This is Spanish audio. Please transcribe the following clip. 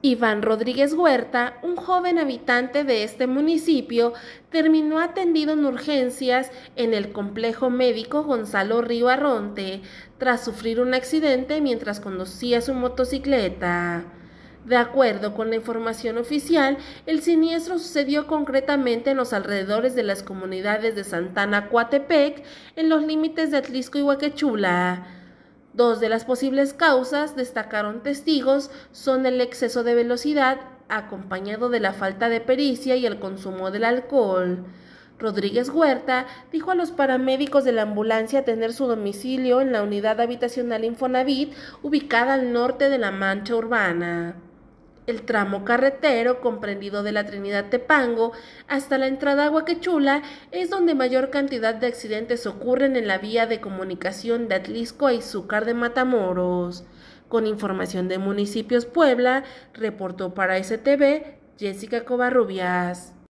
Iván Rodríguez Huerta, un joven habitante de este municipio, terminó atendido en urgencias en el complejo médico Gonzalo Río Arronte tras sufrir un accidente mientras conducía su motocicleta. De acuerdo con la información oficial, el siniestro sucedió concretamente en los alrededores de las comunidades de Santana, Cuatepec, en los límites de Atlisco y Huaquechula. Dos de las posibles causas, destacaron testigos, son el exceso de velocidad acompañado de la falta de pericia y el consumo del alcohol. Rodríguez Huerta dijo a los paramédicos de la ambulancia tener su domicilio en la unidad habitacional Infonavit ubicada al norte de la mancha urbana el tramo carretero comprendido de la Trinidad Tepango hasta la entrada a Huaquechula es donde mayor cantidad de accidentes ocurren en la vía de comunicación de Atlisco a Izúcar de Matamoros. Con información de Municipios Puebla, reportó para STV Jessica Covarrubias.